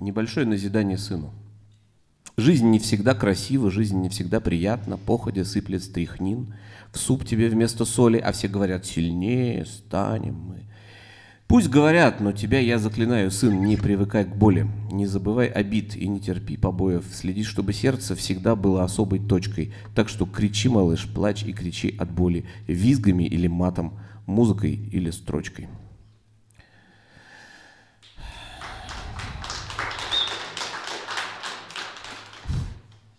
небольшое назидание сыну. Жизнь не всегда красива, жизнь не всегда приятна, походя сыплет стрихнин, в суп тебе вместо соли, а все говорят «сильнее станем мы». Пусть говорят, но тебя я заклинаю, сын, не привыкай к боли, не забывай обид и не терпи побоев, следи, чтобы сердце всегда было особой точкой, так что кричи, малыш, плачь и кричи от боли, визгами или матом, музыкой или строчкой.